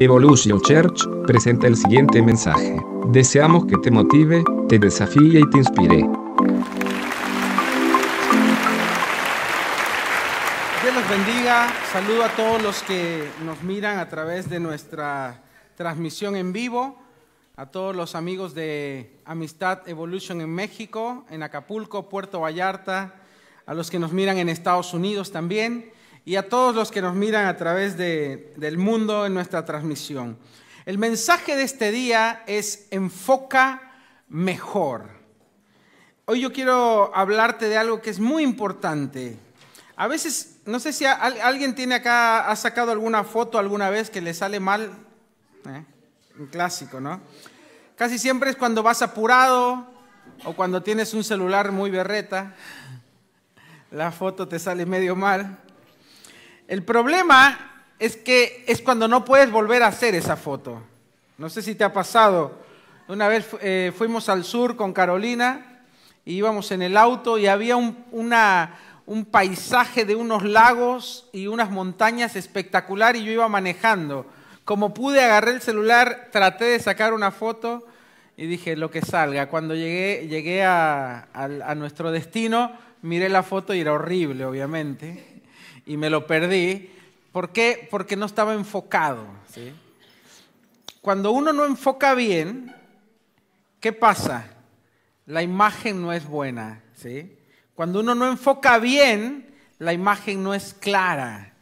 Evolution Church presenta el siguiente mensaje. Deseamos que te motive, te desafíe y te inspire. Dios los bendiga. Saludo a todos los que nos miran a través de nuestra transmisión en vivo, a todos los amigos de Amistad Evolution en México, en Acapulco, Puerto Vallarta, a los que nos miran en Estados Unidos también y a todos los que nos miran a través del mundo en nuestra transmisión. El mensaje de este día es enfoca mejor. Hoy yo quiero hablarte de algo que es muy importante. A veces, no sé si alguien tiene acá, ha sacado alguna foto alguna vez que le sale mal. ¿eh? Un clásico, ¿no? Casi siempre es cuando vas apurado o cuando tienes un celular muy berreta. La foto te sale medio mal. El problema es que es cuando no puedes volver a hacer esa foto. No sé si te ha pasado. Una vez eh, fuimos al sur con Carolina y íbamos en el auto y había un, paisaje de unos lagos y unas montañas espectacular y yo iba manejando. Como pude, agarré el celular, traté de sacar una foto y dije, lo que salga. Cuando llegué, a nuestro destino, miré la foto y era horrible, obviamente y me lo perdí. ¿Por qué? Porque no estaba enfocado. Cuando uno no enfoca bien, ¿qué pasa? La imagen no es buena. Cuando uno no enfoca bien, la imagen no es clara.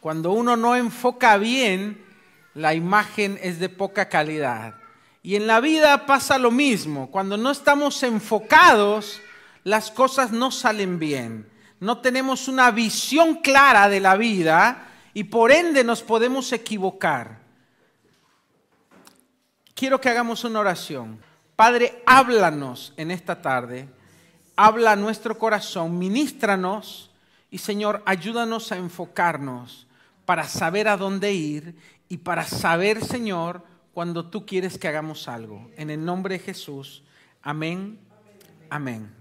Cuando uno no enfoca bien, la imagen es de poca calidad. Y en la vida pasa lo mismo. Cuando no estamos enfocados, las cosas no salen bien no tenemos una visión clara de la vida y por ende nos podemos equivocar. Quiero que hagamos una oración. Padre, háblanos en esta tarde, habla nuestro corazón, ministranos y Señor, ayúdanos a enfocarnos para saber a dónde ir y para saber, Señor, cuando tú quieres que hagamos algo. En el nombre de Jesús. Amén. Amén.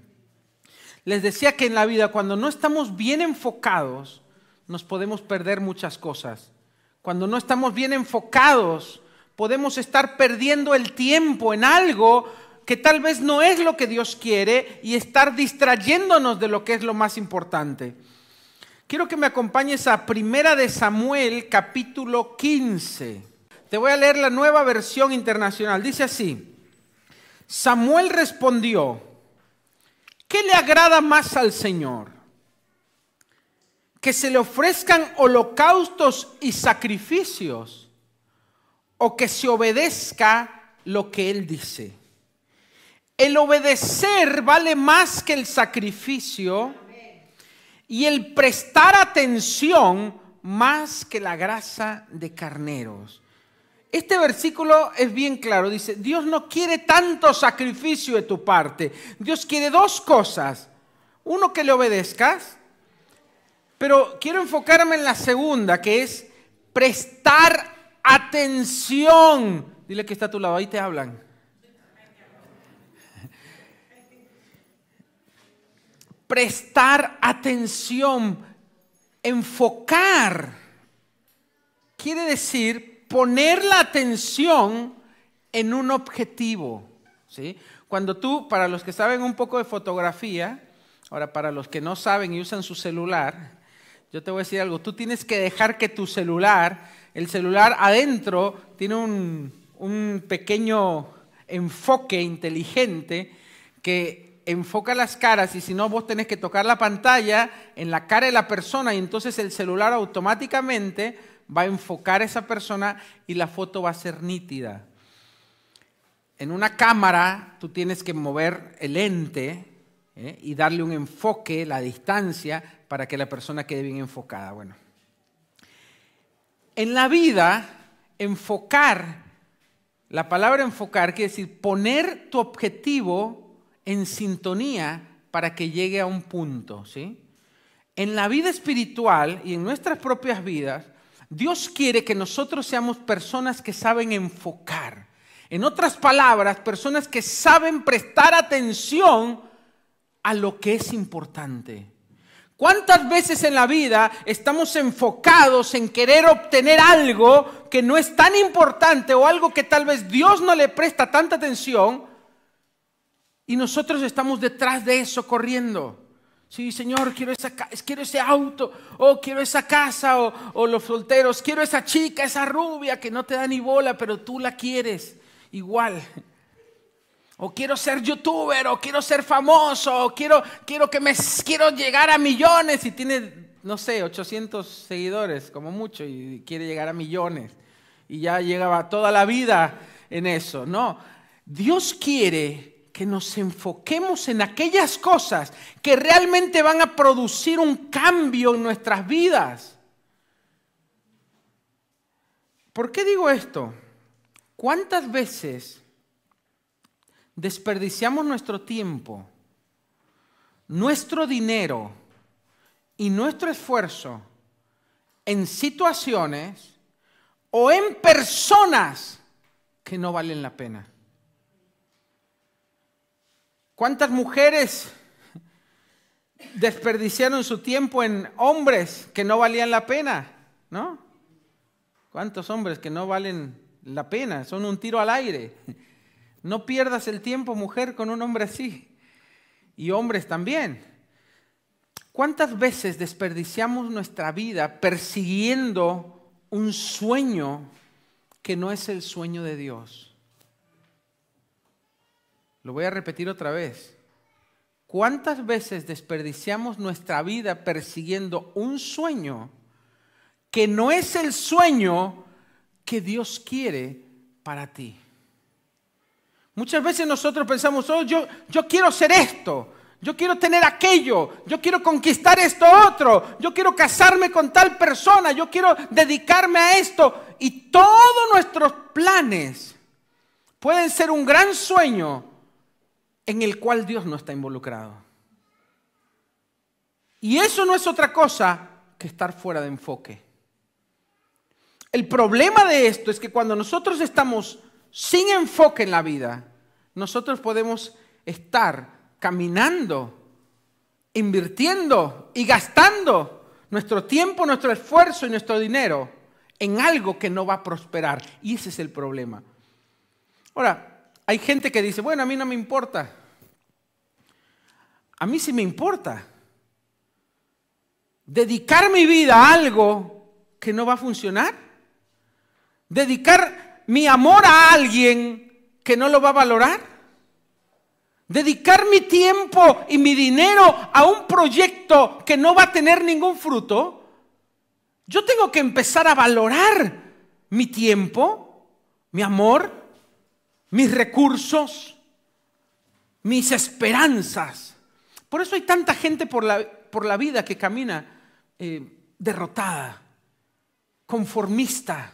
Les decía que en la vida cuando no estamos bien enfocados, nos podemos perder muchas cosas. Cuando no estamos bien enfocados, podemos estar perdiendo el tiempo en algo que tal vez no es lo que Dios quiere y estar distrayéndonos de lo que es lo más importante. Quiero que me acompañes a Primera de Samuel capítulo 15. Te voy a leer la nueva versión internacional. Dice así: Samuel respondió: ¿Qué le agrada más al Señor? ¿Que se le ofrezcan holocaustos y sacrificios? ¿O que se obedezca lo que Él dice? El obedecer vale más que el sacrificio y el prestar atención más que la grasa de carneros. Este versículo es bien claro, dice, Dios no quiere tanto sacrificio de tu parte, Dios quiere dos cosas. Uno, que le obedezcas, pero quiero enfocarme en la segunda, que es prestar atención. Dile que está a tu lado, ahí te hablan. Prestar atención, enfocar, quiere decir poner la atención en un objetivo. ¿sí? Cuando tú, para los que saben un poco de fotografía, ahora para los que no saben y usan su celular, yo te voy a decir algo, tú tienes que dejar que tu celular, el celular adentro tiene un, un pequeño enfoque inteligente que enfoca las caras y si no vos tenés que tocar la pantalla en la cara de la persona y entonces el celular automáticamente va a enfocar a esa persona y la foto va a ser nítida. En una cámara tú tienes que mover el ente ¿eh? y darle un enfoque, la distancia, para que la persona quede bien enfocada. Bueno, en la vida, enfocar, la palabra enfocar quiere decir poner tu objetivo en sintonía para que llegue a un punto, ¿sí? En la vida espiritual y en nuestras propias vidas, Dios quiere que nosotros seamos personas que saben enfocar. En otras palabras, personas que saben prestar atención a lo que es importante. ¿Cuántas veces en la vida estamos enfocados en querer obtener algo que no es tan importante o algo que tal vez Dios no le presta tanta atención y nosotros estamos detrás de eso corriendo? Sí, Señor, quiero, esa, quiero ese auto, o quiero esa casa, o, los solteros, quiero esa chica, esa rubia que no te da ni bola, pero tú la quieres igual. O quiero ser youtuber, o quiero ser famoso, o quiero, quiero que me quiero llegar a millones. Y tiene, no sé, 800 seguidores, como mucho, y quiere llegar a millones. Y ya llegaba toda la vida en eso. No, Dios quiere que nos enfoquemos en aquellas cosas que realmente van a producir un cambio en nuestras vidas. ¿Por qué digo esto? ¿Cuántas veces desperdiciamos nuestro tiempo, nuestro dinero y nuestro esfuerzo en situaciones o en personas que no valen la pena? ¿Cuántas mujeres desperdiciaron su tiempo en hombres que no valían la pena? ¿No? ¿Cuántos hombres que no valen la pena? Son un tiro al aire. No pierdas el tiempo, mujer, con un hombre así. Y hombres también. ¿Cuántas veces desperdiciamos nuestra vida persiguiendo un sueño que no es el sueño de Dios? Lo voy a repetir otra vez. ¿Cuántas veces desperdiciamos nuestra vida persiguiendo un sueño que no es el sueño que Dios quiere para ti? Muchas veces nosotros pensamos, oh, yo, yo quiero ser esto, yo quiero tener aquello, yo quiero conquistar esto otro, yo quiero casarme con tal persona, yo quiero dedicarme a esto. Y todos nuestros planes pueden ser un gran sueño, en el cual Dios no está involucrado. Y eso no es otra cosa que estar fuera de enfoque. El problema de esto es que cuando nosotros estamos sin enfoque en la vida, nosotros podemos estar caminando, invirtiendo y gastando nuestro tiempo, nuestro esfuerzo y nuestro dinero en algo que no va a prosperar. Y ese es el problema. Ahora, hay gente que dice, bueno, a mí no me importa. A mí sí me importa. Dedicar mi vida a algo que no va a funcionar. Dedicar mi amor a alguien que no lo va a valorar. Dedicar mi tiempo y mi dinero a un proyecto que no va a tener ningún fruto. Yo tengo que empezar a valorar mi tiempo, mi amor, mis recursos, mis esperanzas. Por eso hay tanta gente por la, vida que camina eh, derrotada, conformista.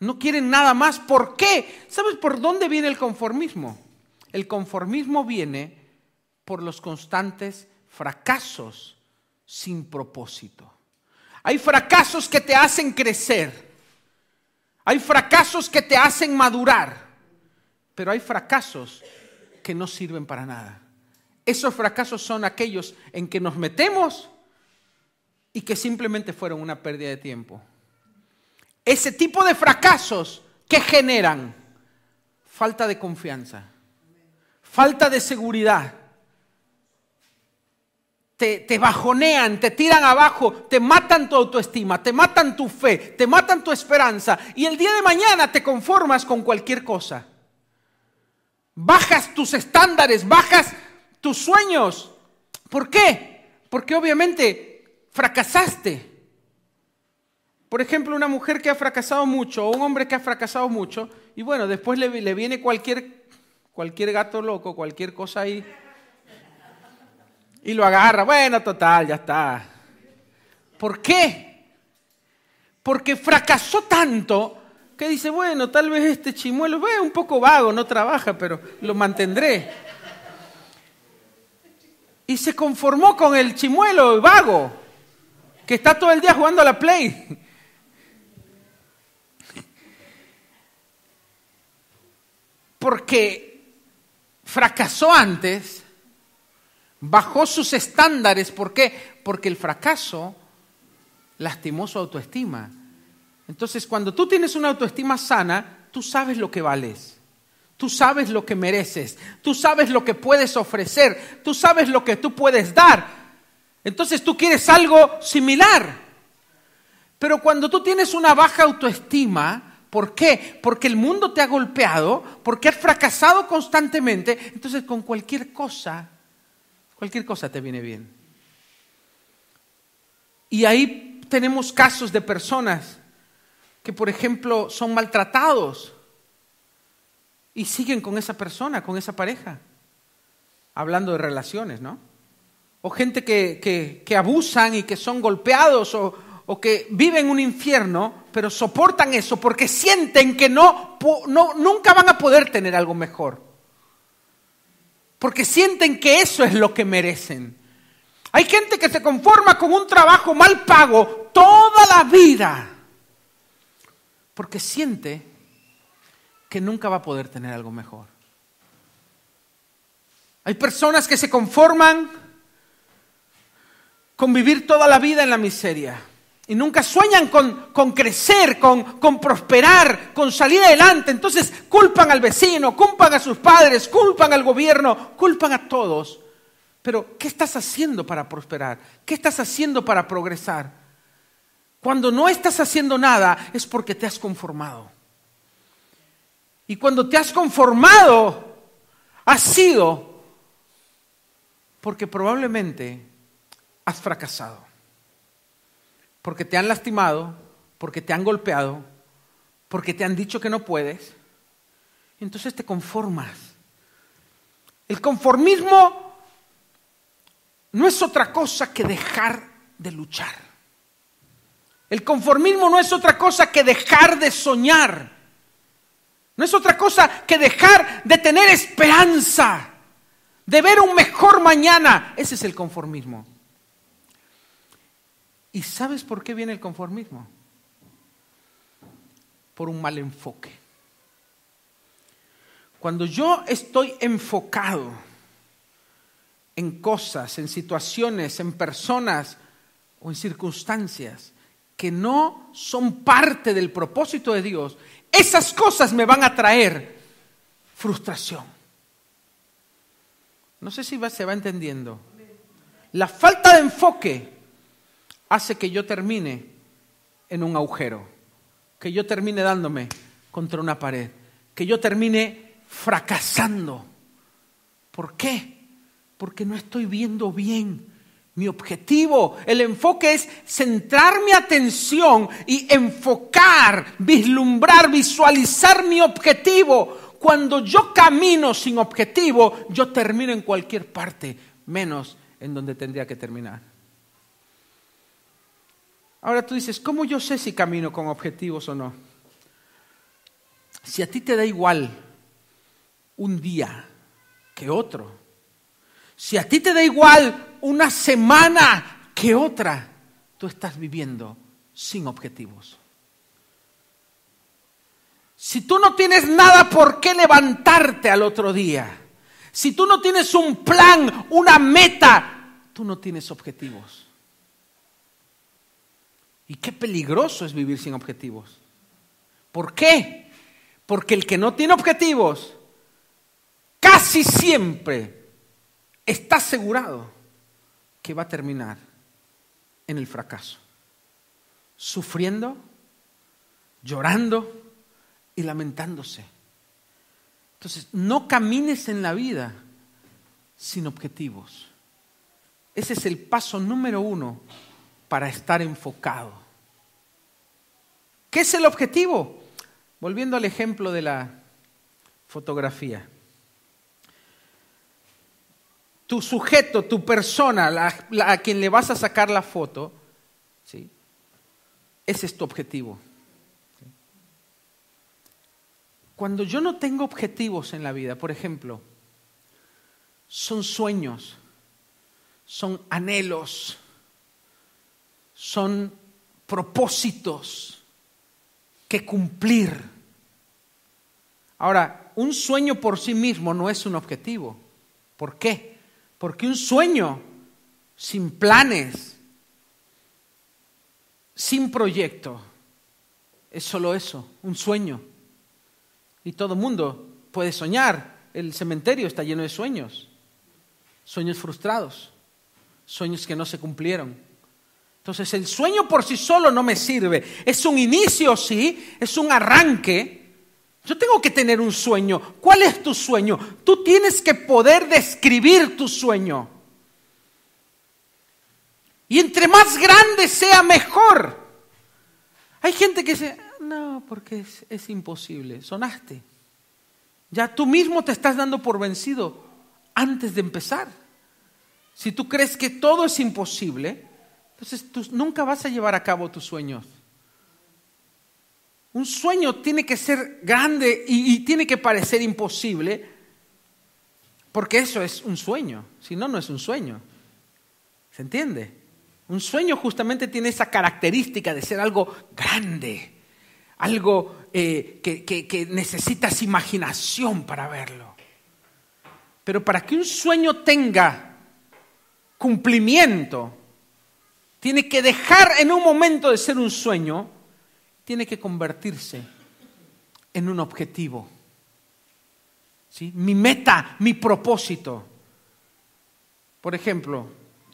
No quieren nada más. ¿Por qué? ¿Sabes por dónde viene el conformismo? El conformismo viene por los constantes fracasos sin propósito. Hay fracasos que te hacen crecer. Hay fracasos que te hacen madurar pero hay fracasos que no sirven para nada. Esos fracasos son aquellos en que nos metemos y que simplemente fueron una pérdida de tiempo. Ese tipo de fracasos que generan falta de confianza, falta de seguridad, te, te, bajonean, te tiran abajo, te matan tu autoestima, te matan tu fe, te matan tu esperanza y el día de mañana te conformas con cualquier cosa bajas tus estándares, bajas tus sueños. ¿Por qué? Porque obviamente fracasaste. Por ejemplo, una mujer que ha fracasado mucho o un hombre que ha fracasado mucho, y bueno, después le, viene cualquier, cualquier gato loco, cualquier cosa ahí, y lo agarra. Bueno, total, ya está. ¿Por qué? Porque fracasó tanto que dice, bueno, tal vez este chimuelo, ve un poco vago, no trabaja, pero lo mantendré. Y se conformó con el chimuelo vago, que está todo el día jugando a la play. Porque fracasó antes, bajó sus estándares. ¿Por qué? Porque el fracaso lastimó su autoestima entonces, cuando tú tienes una autoestima sana, tú sabes lo que vales. Tú sabes lo que mereces, tú sabes lo que puedes ofrecer, tú sabes lo que tú puedes dar. Entonces tú quieres algo similar. Pero cuando tú tienes una baja autoestima, ¿Por qué? Porque el mundo te ha golpeado, porque has fracasado constantemente. Entonces con cualquier cosa, cualquier cosa te viene bien. Y ahí tenemos casos de personas que, por ejemplo, son maltratados y siguen con esa persona, con esa pareja, hablando de relaciones, ¿no? O gente que, abusan y que son golpeados o, o, que viven un infierno, pero soportan eso porque sienten que no, nunca van a poder tener algo mejor. Porque sienten que eso es lo que merecen. Hay gente que se conforma con un trabajo mal pago toda la vida porque siente que nunca va a poder tener algo mejor. Hay personas que se conforman con vivir toda la vida en la miseria y nunca sueñan con, crecer, con, con, prosperar, con salir adelante. Entonces culpan al vecino, culpan a sus padres, culpan al gobierno, culpan a todos. Pero ¿qué estás haciendo para prosperar? ¿Qué estás haciendo para progresar? Cuando no estás haciendo nada es porque te has conformado. Y cuando te has conformado, has sido porque probablemente has fracasado. Porque te han lastimado, porque te han golpeado, porque te han dicho que no puedes. Entonces te conformas. El conformismo no es otra cosa que dejar de luchar. El conformismo no es otra cosa que dejar de soñar. No es otra cosa que dejar de tener esperanza, de ver un mejor mañana. Ese es el conformismo. ¿Y sabes por qué viene el conformismo? Por un mal enfoque. Cuando yo estoy enfocado en cosas, en situaciones, en personas o en circunstancias que no son parte del propósito de Dios, esas cosas me van a traer frustración. No sé si se va entendiendo. La falta de enfoque hace que yo termine en un agujero, que yo termine dándome contra una pared, que yo termine fracasando. ¿Por qué? Porque no estoy viendo bien mi objetivo. El enfoque es centrar mi atención y enfocar, vislumbrar, visualizar mi objetivo. Cuando yo camino sin objetivo, yo termino en cualquier parte, menos en donde tendría que terminar. Ahora tú dices, ¿cómo yo sé si camino con objetivos o no? Si a ti te da igual un día que otro, si a ti te da igual una semana que otra, tú estás viviendo sin objetivos. Si tú no tienes nada por qué levantarte al otro día, si tú no tienes un plan, una meta, tú no tienes objetivos. Y qué peligroso es vivir sin objetivos. ¿Por qué? Porque el que no tiene objetivos casi siempre está asegurado que va a terminar en el fracaso, sufriendo, llorando y lamentándose. Entonces, no camines en la vida sin objetivos. Ese es el paso número uno para estar enfocado. ¿Qué es el objetivo? Volviendo al ejemplo de la fotografía tu sujeto, tu persona, a quien le vas a sacar la foto, ¿sí? ese es tu objetivo. Cuando yo no tengo objetivos en la vida, por ejemplo, son sueños, son anhelos, son propósitos que cumplir. Ahora, un sueño por sí mismo no es un objetivo. ¿Por qué? Porque un sueño sin planes, sin proyecto, es solo eso, un sueño. Y todo mundo puede soñar. El cementerio está lleno de sueños, sueños frustrados, sueños que no se cumplieron. Entonces el sueño por sí solo no me sirve. Es un inicio, sí, es un arranque, yo tengo que tener un sueño. ¿Cuál es tu sueño? Tú tienes que poder describir tu sueño. Y entre más grande sea, mejor. Hay gente que dice, no, porque es, imposible. Sonaste. Ya tú mismo te estás dando por vencido antes de empezar. Si tú crees que todo es imposible, entonces tú nunca vas a llevar a cabo tus sueños. Un sueño tiene que ser grande y, tiene que parecer imposible, porque eso es un sueño, si no, no es un sueño. ¿Se entiende? Un sueño justamente tiene esa característica de ser algo grande, algo eh, que necesitas imaginación para verlo. Pero para que un sueño tenga cumplimiento, tiene que dejar en un momento de ser un sueño tiene que convertirse en un objetivo. ¿Sí? Mi meta, mi propósito. Por ejemplo,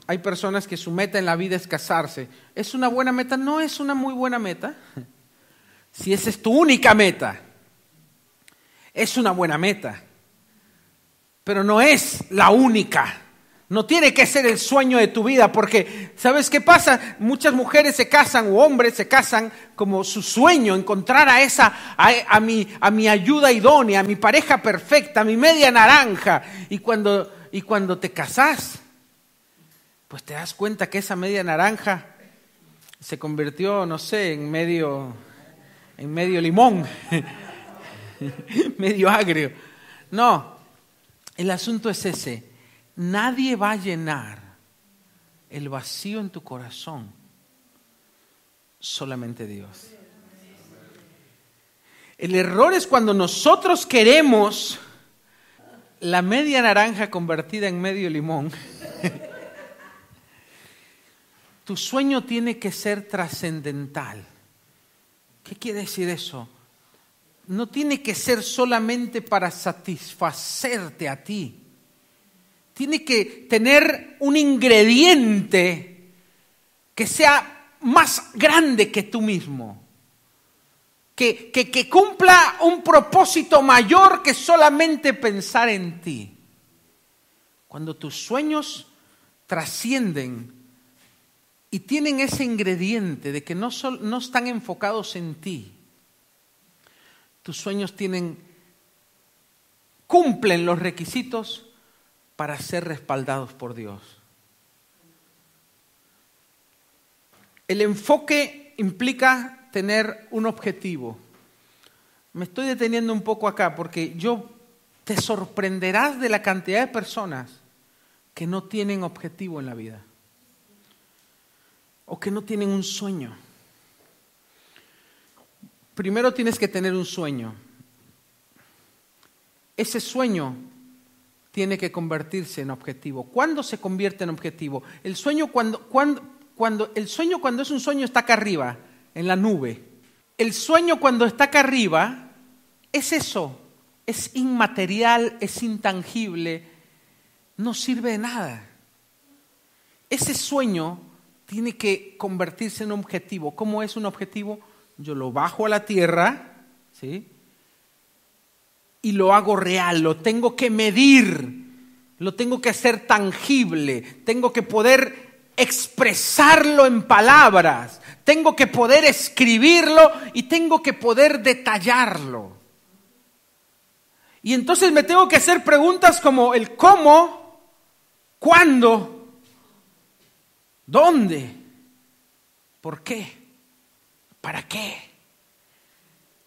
hay personas que su meta en la vida es casarse. ¿Es una buena meta? No es una muy buena meta. Si esa es tu única meta, es una buena meta. Pero no es la única. No tiene que ser el sueño de tu vida, porque ¿sabes qué pasa? Muchas mujeres se casan o hombres se casan como su sueño, encontrar a esa, a, mi, ayuda idónea, a mi pareja perfecta, a mi media naranja. Y cuando, y cuando te casas, pues te das cuenta que esa media naranja se convirtió, no sé, en medio, en medio limón, medio agrio. No, el asunto es ese Nadie va a llenar el vacío en tu corazón, solamente Dios. El error es cuando nosotros queremos la media naranja convertida en medio limón. tu sueño tiene que ser trascendental. ¿Qué quiere decir eso? No tiene que ser solamente para satisfacerte a ti tiene que tener un ingrediente que sea más grande que tú mismo, que, que, cumpla un propósito mayor que solamente pensar en ti. Cuando tus sueños trascienden y tienen ese ingrediente de que no, no están enfocados en ti, tus sueños tienen, cumplen los requisitos para ser respaldados por Dios. El enfoque implica tener un objetivo. Me estoy deteniendo un poco acá porque yo te sorprenderás de la cantidad de personas que no tienen objetivo en la vida o que no tienen un sueño. Primero tienes que tener un sueño. Ese sueño tiene que convertirse en objetivo. ¿Cuándo se convierte en objetivo? El sueño cuando, cuando, el sueño cuando es un sueño está acá arriba, en la nube. El sueño cuando está acá arriba es eso, es inmaterial, es intangible, no sirve de nada. Ese sueño tiene que convertirse en objetivo. ¿Cómo es un objetivo? Yo lo bajo a la tierra, ¿sí? y lo hago real, lo tengo que medir, lo tengo que hacer tangible, tengo que poder expresarlo en palabras, tengo que poder escribirlo y tengo que poder detallarlo. Y entonces me tengo que hacer preguntas como el cómo, cuándo, dónde, por qué, para qué.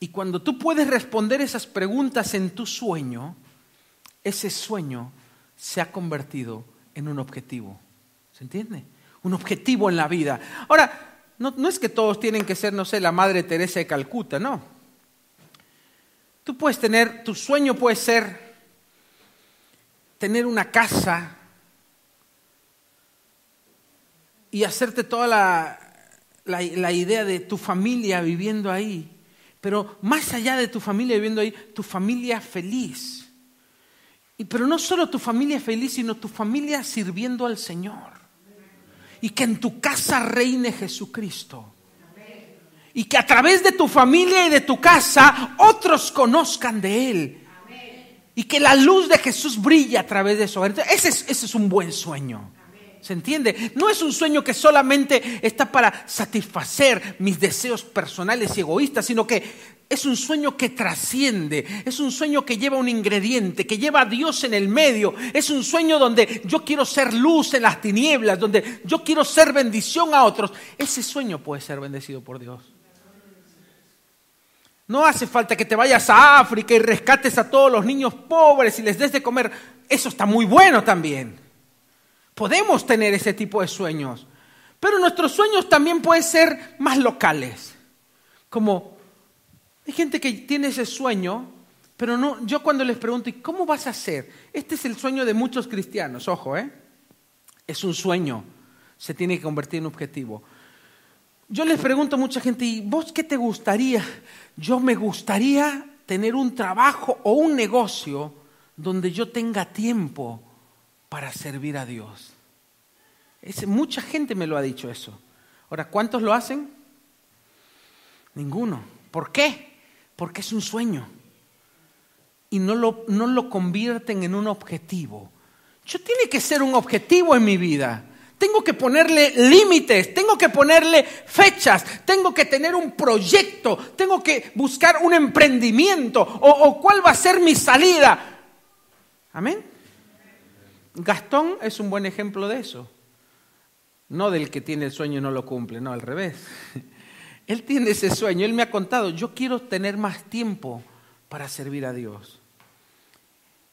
Y cuando tú puedes responder esas preguntas en tu sueño, ese sueño se ha convertido en un objetivo. ¿Se entiende? Un objetivo en la vida. Ahora, no, es que todos tienen que ser, no sé, la Madre Teresa de Calcuta, no. Tú puedes tener, tu sueño puede ser tener una casa y hacerte toda la, la idea de tu familia viviendo ahí pero más allá de tu familia viviendo ahí, tu familia feliz. Y, pero no solo tu familia feliz, sino tu familia sirviendo al Señor. Y que en tu casa reine Jesucristo. Y que a través de tu familia y de tu casa otros conozcan de Él. Y que la luz de Jesús brille a través de eso. ese, es, ese es un buen sueño. ¿Se entiende? No es un sueño que solamente está para satisfacer mis deseos personales y egoístas, sino que es un sueño que trasciende, es un sueño que lleva un ingrediente, que lleva a Dios en el medio, es un sueño donde yo quiero ser luz en las tinieblas, donde yo quiero ser bendición a otros. Ese sueño puede ser bendecido por Dios. No hace falta que te vayas a África y rescates a todos los niños pobres y les des de comer. Eso está muy bueno también. Podemos tener ese tipo de sueños, pero nuestros sueños también pueden ser más locales. Como hay gente que tiene ese sueño, pero no, yo cuando les pregunto, ¿y cómo vas a hacer? Este es el sueño de muchos cristianos, ojo, ¿eh? Es un sueño, se tiene que convertir en objetivo. Yo les pregunto a mucha gente, ¿y vos qué te gustaría? Yo me gustaría tener un trabajo o un negocio donde yo tenga tiempo para servir a Dios. Es, mucha gente me lo ha dicho eso. Ahora, ¿cuántos lo hacen? Ninguno. ¿Por qué? Porque es un sueño. Y no lo, no lo convierten en un objetivo. Yo tiene que ser un objetivo en mi vida. Tengo que ponerle límites, tengo que ponerle fechas, tengo que tener un proyecto, tengo que buscar un emprendimiento o, o cuál va a ser mi salida. Amén. Gastón es un buen ejemplo de eso. No del que tiene el sueño y no lo cumple, no, al revés. Él tiene ese sueño, él me ha contado, yo quiero tener más tiempo para servir a Dios.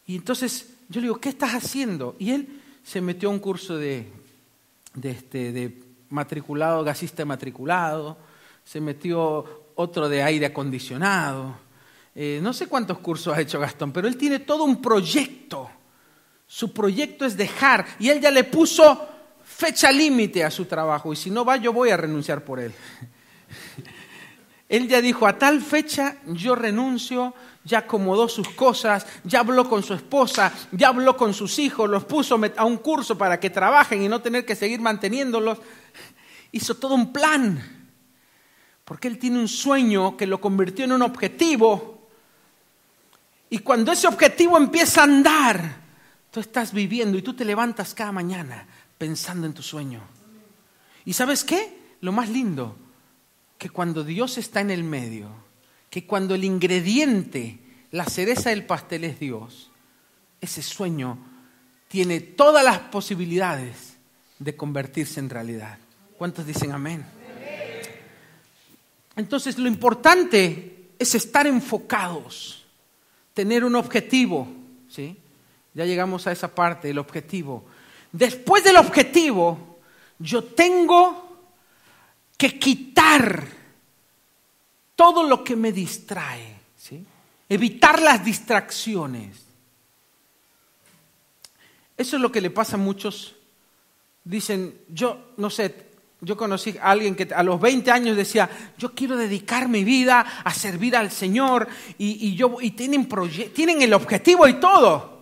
Y entonces yo le digo, ¿qué estás haciendo? Y él se metió a un curso de, este, matriculado, gasista matriculado, se metió otro de aire acondicionado. Eh, no sé cuántos cursos ha hecho Gastón, pero él tiene todo un proyecto su proyecto es dejar. Y él ya le puso fecha límite a su trabajo. Y si no va, yo voy a renunciar por él. Él ya dijo, a tal fecha yo renuncio, ya acomodó sus cosas, ya habló con su esposa, ya habló con sus hijos, los puso a un curso para que trabajen y no tener que seguir manteniéndolos. Hizo todo un plan, porque él tiene un sueño que lo convirtió en un objetivo. Y cuando ese objetivo empieza a andar, Tú estás viviendo y tú te levantas cada mañana pensando en tu sueño. ¿Y sabes qué? Lo más lindo, que cuando Dios está en el medio, que cuando el ingrediente, la cereza del pastel es Dios, ese sueño tiene todas las posibilidades de convertirse en realidad. ¿Cuántos dicen amén? Entonces lo importante es estar enfocados, tener un objetivo, ¿sí? Ya llegamos a esa parte, el objetivo. Después del objetivo, yo tengo que quitar todo lo que me distrae, ¿sí? evitar las distracciones. Eso es lo que le pasa a muchos. Dicen, yo no sé, yo conocí a alguien que a los 20 años decía, yo quiero dedicar mi vida a servir al Señor y, yo, y tienen, tienen el objetivo y todo.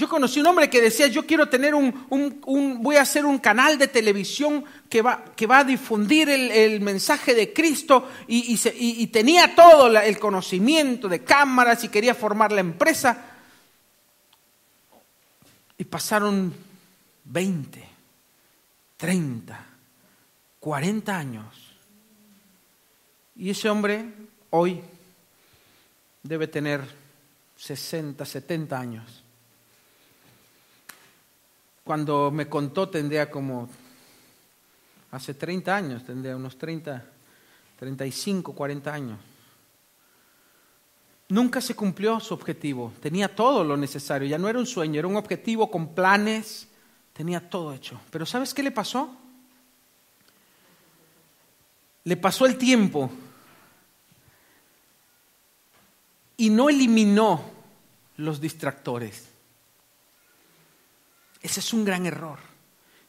Yo conocí un hombre que decía, yo quiero tener un, voy a hacer un canal de televisión que va, que va a difundir el, mensaje de Cristo y, tenía todo el conocimiento de cámaras y quería formar la empresa. Y pasaron 20, 30, 40 años. Y ese hombre hoy debe tener 60, 70 años cuando me contó tendría como, hace 30 años, tendría unos 30, 35, 40 años. Nunca se cumplió su objetivo, tenía todo lo necesario, ya no era un sueño, era un objetivo con planes, tenía todo hecho. Pero ¿sabes qué le pasó? Le pasó el tiempo y no eliminó los distractores. Ese es un gran error.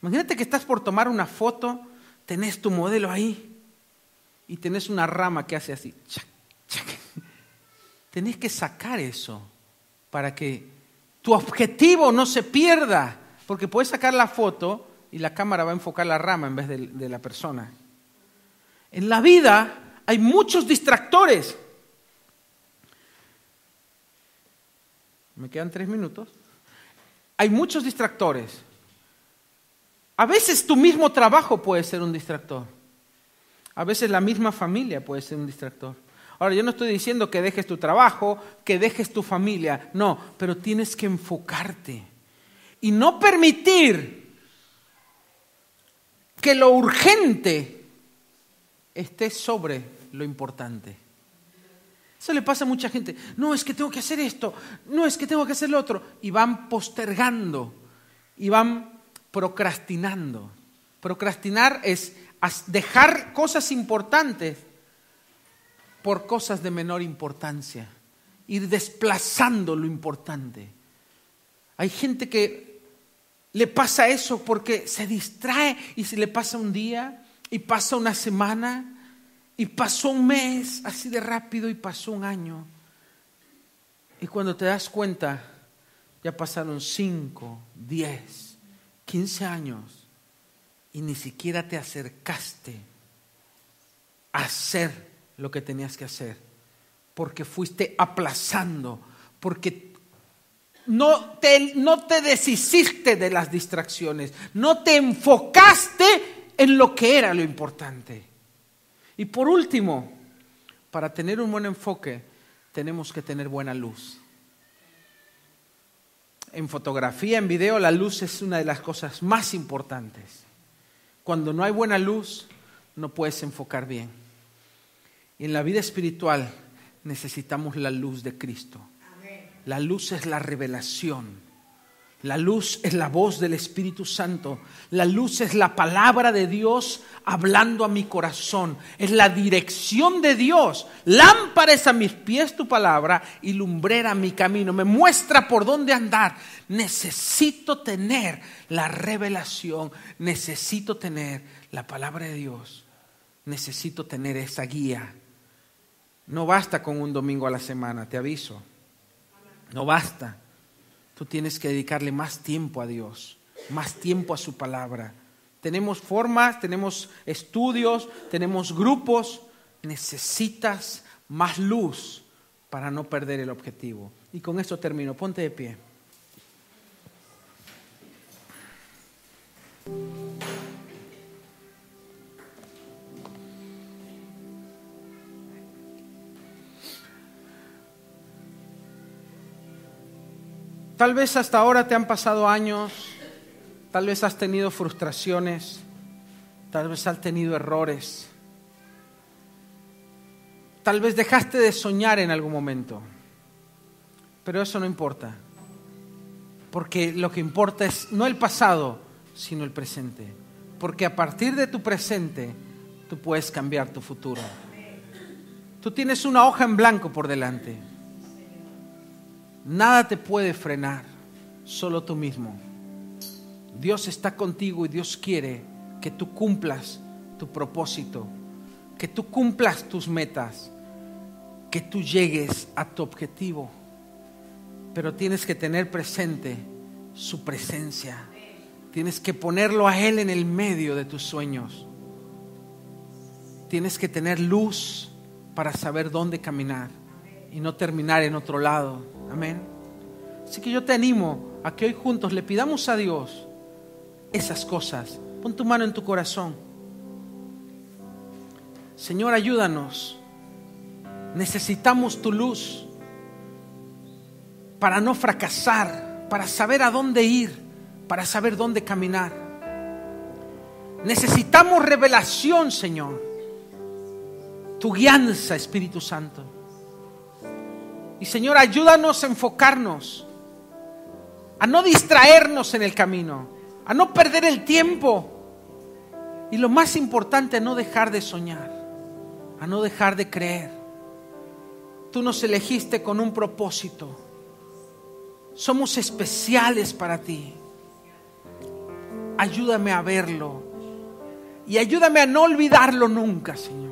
Imagínate que estás por tomar una foto, tenés tu modelo ahí y tenés una rama que hace así. Tenés que sacar eso para que tu objetivo no se pierda, porque puedes sacar la foto y la cámara va a enfocar la rama en vez de la persona. En la vida hay muchos distractores. Me quedan tres minutos hay muchos distractores. A veces tu mismo trabajo puede ser un distractor. A veces la misma familia puede ser un distractor. Ahora, yo no estoy diciendo que dejes tu trabajo, que dejes tu familia, no, pero tienes que enfocarte y no permitir que lo urgente esté sobre lo importante. Eso le pasa a mucha gente. No, es que tengo que hacer esto. No, es que tengo que hacer lo otro. Y van postergando. Y van procrastinando. Procrastinar es dejar cosas importantes por cosas de menor importancia. Ir desplazando lo importante. Hay gente que le pasa eso porque se distrae y se le pasa un día y pasa una semana y pasó un mes así de rápido y pasó un año. Y cuando te das cuenta, ya pasaron 5, 10, 15 años y ni siquiera te acercaste a hacer lo que tenías que hacer, porque fuiste aplazando, porque no te, no te deshiciste de las distracciones, no te enfocaste en lo que era lo importante. Y por último, para tener un buen enfoque, tenemos que tener buena luz. En fotografía, en video, la luz es una de las cosas más importantes. Cuando no hay buena luz, no puedes enfocar bien. Y en la vida espiritual necesitamos la luz de Cristo. La luz es la revelación la luz es la voz del Espíritu Santo. La luz es la palabra de Dios hablando a mi corazón. Es la dirección de Dios. Lámpares a mis pies tu palabra y lumbrera mi camino. Me muestra por dónde andar. Necesito tener la revelación. Necesito tener la palabra de Dios. Necesito tener esa guía. No basta con un domingo a la semana, te aviso. No basta. Tú tienes que dedicarle más tiempo a Dios, más tiempo a su palabra. Tenemos formas, tenemos estudios, tenemos grupos. Necesitas más luz para no perder el objetivo. Y con esto termino. Ponte de pie. Tal vez hasta ahora te han pasado años, tal vez has tenido frustraciones, tal vez has tenido errores, tal vez dejaste de soñar en algún momento, pero eso no importa, porque lo que importa es no el pasado, sino el presente, porque a partir de tu presente tú puedes cambiar tu futuro. Tú tienes una hoja en blanco por delante Nada te puede frenar, solo tú mismo. Dios está contigo y Dios quiere que tú cumplas tu propósito, que tú cumplas tus metas, que tú llegues a tu objetivo. Pero tienes que tener presente su presencia. Tienes que ponerlo a Él en el medio de tus sueños. Tienes que tener luz para saber dónde caminar y no terminar en otro lado. Amén. Así que yo te animo a que hoy juntos le pidamos a Dios esas cosas. Pon tu mano en tu corazón. Señor, ayúdanos. Necesitamos tu luz para no fracasar, para saber a dónde ir, para saber dónde caminar. Necesitamos revelación, Señor. Tu guianza, Espíritu Santo. Y Señor, ayúdanos a enfocarnos, a no distraernos en el camino, a no perder el tiempo. Y lo más importante, a no dejar de soñar, a no dejar de creer. Tú nos elegiste con un propósito. Somos especiales para ti. Ayúdame a verlo y ayúdame a no olvidarlo nunca, Señor.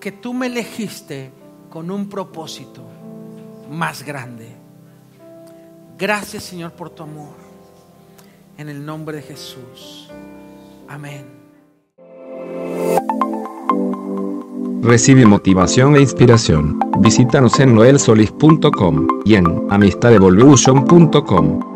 Que tú me elegiste con un propósito más grande. Gracias Señor por tu amor. En el nombre de Jesús. Amén. Recibe motivación e inspiración. Visítanos en noelsolis.com y en amistadevolution.com.